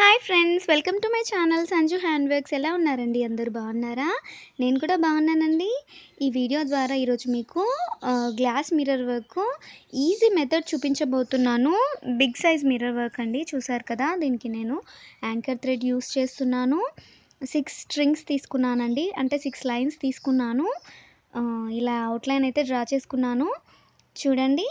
hi friends welcome to my channel Sanju hand works ఎలా ఉన్నారండి అందరు బాగున్నారా నేను కూడా బాగున్నానండి ఈ వీడియో ద్వారా ఈరోజు మీకు glass mirror work easy method చూపించబోతున్నాను బిగ్ సైజ్ మిర్రర్ వర్క్ అండి చూసారు కదా దీనికి నేను యాంకర్ థ్రెడ్ యూస్ చేస్తున్నాను సిక్స్ స్ట్రింగ్స్ తీసుకున్నానండి అంటే సిక్స్ లైన్స్ తీసుకున్నాను ఇలా అవుట్లైన్ అయితే డ్రా చేసుకున్నాను చూడండి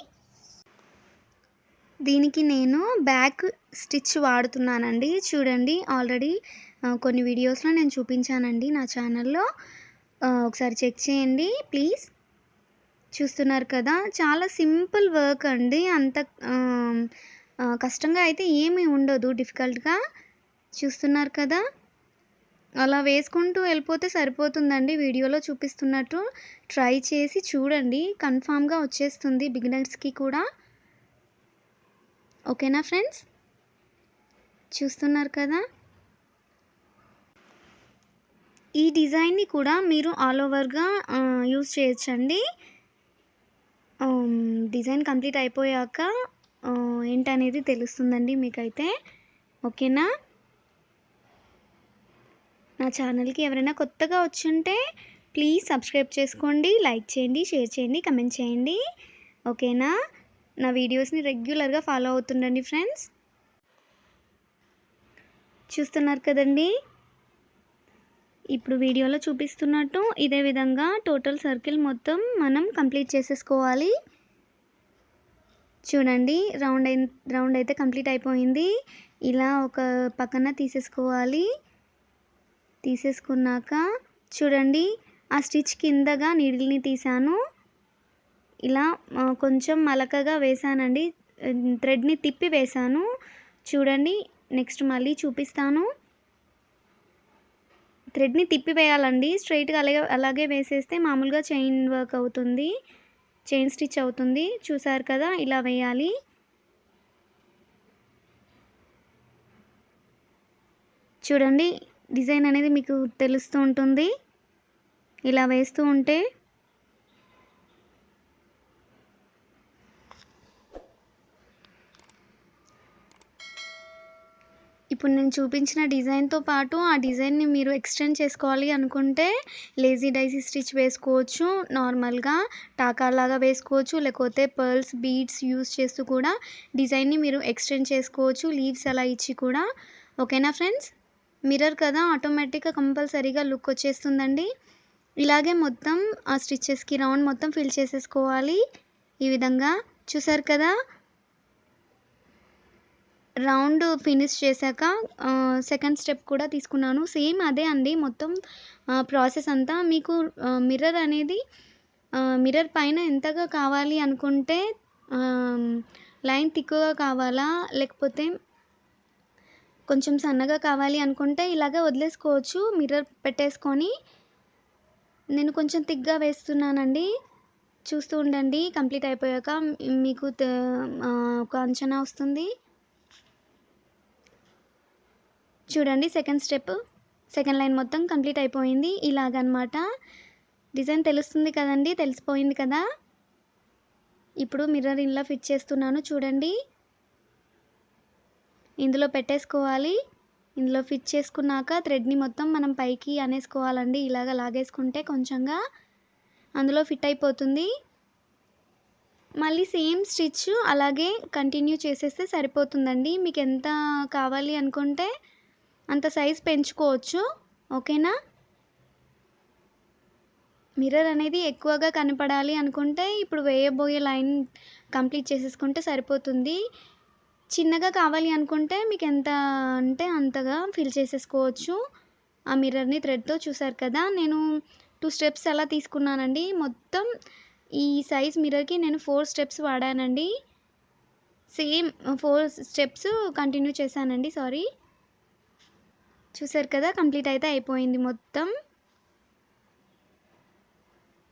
దీనికి నేను బ్యాక్ స్టిచ్ వాడుతున్నానండి చూడండి ఆల్రెడీ కొన్ని వీడియోస్లో నేను చూపించానండి నా ఛానల్లో ఒకసారి చెక్ చేయండి ప్లీజ్ చూస్తున్నారు కదా చాలా సింపుల్ వర్క్ అండి అంత కష్టంగా అయితే ఏమీ ఉండదు డిఫికల్ట్గా చూస్తున్నారు కదా అలా వేసుకుంటూ వెళ్ళిపోతే సరిపోతుందండి వీడియోలో చూపిస్తున్నట్టు ట్రై చేసి చూడండి కన్ఫామ్గా వచ్చేస్తుంది బిగినర్స్కి కూడా ఓకేనా ఫ్రెండ్స్ చూస్తున్నారు కదా ఈ డిజైన్ని కూడా మీరు ఆల్ ఓవర్గా యూజ్ చేయొచ్చండి డిజైన్ కంప్లీట్ అయిపోయాక ఏంటనేది తెలుస్తుందండి మీకైతే ఓకేనా నా ఛానల్కి ఎవరైనా కొత్తగా వచ్చుంటే ప్లీజ్ సబ్స్క్రైబ్ చేసుకోండి లైక్ చేయండి షేర్ చేయండి కమెంట్ చేయండి ఓకేనా నా వీడియోస్ని రెగ్యులర్గా ఫాలో అవుతుండండి ఫ్రెండ్స్ చూస్తున్నారు కదండి ఇప్పుడు వీడియోలో చూపిస్తున్నట్టు ఇదే విధంగా టోటల్ సర్కిల్ మొత్తం మనం కంప్లీట్ చేసేసుకోవాలి చూడండి రౌండ్ అయి రౌండ్ అయితే కంప్లీట్ అయిపోయింది ఇలా ఒక పక్కన తీసేసుకోవాలి తీసేసుకున్నాక చూడండి ఆ స్టిచ్ కిందగా నీడిల్ని తీశాను ఇలా కొంచెం మలకగా వేసానండి థ్రెడ్ని తిప్పి వేసాను చూడండి నెక్స్ట్ మళ్ళీ చూపిస్తాను థ్రెడ్ని తిప్పి వేయాలండి స్ట్రైట్గా అలాగే అలాగే వేసేస్తే మామూలుగా చైన్ వర్క్ అవుతుంది చైన్ స్టిచ్ అవుతుంది చూసారు కదా ఇలా వేయాలి చూడండి డిజైన్ అనేది మీకు తెలుస్తూ ఉంటుంది ఇలా వేస్తూ ఉంటే ఇప్పుడు నేను చూపించిన డిజైన్తో పాటు ఆ డిజైన్ని మీరు ఎక్స్టెండ్ చేసుకోవాలి అనుకుంటే లేజీ డైసీ స్టిచ్ వేసుకోవచ్చు నార్మల్గా లాగా వేసుకోవచ్చు లేకపోతే పర్ల్స్ బీడ్స్ యూస్ చేస్తూ కూడా డిజైన్ని మీరు ఎక్స్టెండ్ చేసుకోవచ్చు లీవ్స్ అలా ఇచ్చి కూడా ఓకేనా ఫ్రెండ్స్ మిర్రర్ కదా ఆటోమేటిక్గా కంపల్సరీగా లుక్ వచ్చేస్తుందండి ఇలాగే మొత్తం ఆ స్టిచ్చెస్కి రౌండ్ మొత్తం ఫిల్ చేసేసుకోవాలి ఈ విధంగా చూసారు కదా రౌండ్ ఫినిష్ చేశాక సెకండ్ స్టెప్ కూడా తీసుకున్నాను సేమ్ అదే అండి మొత్తం ప్రాసెస్ అంతా మీకు మిర్రర్ అనేది మిర్రర్ పైన ఎంతగా కావాలి అనుకుంటే లైన్ తిక్కుగా కావాలా లేకపోతే కొంచెం సన్నగా కావాలి అనుకుంటే ఇలాగ వదిలేసుకోవచ్చు మిర్రర్ పెట్టేసుకొని నేను కొంచెం తిక్గా వేస్తున్నానండి చూస్తూ ఉండండి కంప్లీట్ అయిపోయాక మీకు ఒక అంచనా వస్తుంది చూడండి సెకండ్ స్టెప్ సెకండ్ లైన్ మొత్తం కంప్లీట్ అయిపోయింది ఇలాగనమాట డిజైన్ తెలుస్తుంది కదండి తెలిసిపోయింది కదా ఇప్పుడు మిర్రర్ ఇన్లా ఫిట్ చేస్తున్నాను చూడండి ఇందులో పెట్టేసుకోవాలి ఇందులో ఫిట్ చేసుకున్నాక థ్రెడ్ని మొత్తం మనం పైకి అనేసుకోవాలండి ఇలాగ లాగేసుకుంటే కొంచెంగా అందులో ఫిట్ అయిపోతుంది మళ్ళీ సేమ్ స్టిచ్ అలాగే కంటిన్యూ చేసేస్తే సరిపోతుందండి మీకు ఎంత కావాలి అనుకుంటే అంత సైజ్ పెంచుకోవచ్చు ఓకేనా మిర్రర్ అనేది ఎక్కువగా కనపడాలి అనుకుంటే ఇప్పుడు వేయబోయే లైన్ కంప్లీట్ చేసేసుకుంటే సరిపోతుంది చిన్నగా కావాలి అనుకుంటే మీకు ఎంత అంటే అంతగా ఫిల్ చేసేసుకోవచ్చు ఆ మిర్రర్ని థ్రెడ్తో చూసారు కదా నేను టూ స్టెప్స్ అలా తీసుకున్నానండి మొత్తం ఈ సైజ్ మిర్రర్కి నేను ఫోర్ స్టెప్స్ వాడానండి సేమ్ ఫోర్ స్టెప్స్ కంటిన్యూ చేశానండి సారీ చూసారు కదా కంప్లీట్ అయితే అయిపోయింది మొత్తం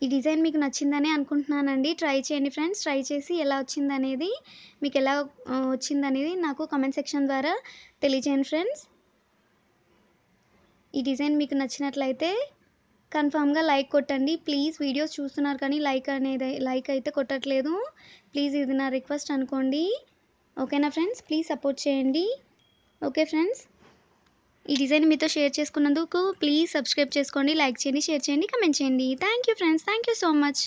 ఈ డిజైన్ మీకు నచ్చిందనే అనుకుంటున్నానండి ట్రై చేయండి ఫ్రెండ్స్ ట్రై చేసి ఎలా వచ్చిందనేది మీకు ఎలా వచ్చిందనేది నాకు కమెంట్ సెక్షన్ ద్వారా తెలియజేయండి ఫ్రెండ్స్ ఈ డిజైన్ మీకు నచ్చినట్లయితే కన్ఫామ్గా లైక్ కొట్టండి ప్లీజ్ వీడియోస్ చూస్తున్నారు కానీ లైక్ అనేది లైక్ అయితే కొట్టట్లేదు ప్లీజ్ ఇది నా రిక్వెస్ట్ అనుకోండి ఓకేనా ఫ్రెండ్స్ ప్లీజ్ సపోర్ట్ చేయండి ఓకే ఫ్రెండ్స్ ఈ డిజైన్ మీతో షేర్ చేసుకున్నందుకు ప్లీజ్ సబ్స్క్రైబ్ చేసుకోండి లైక్ చేయండి షేర్ చేయండి కమెంట్ చేయండి thank friends thank you so much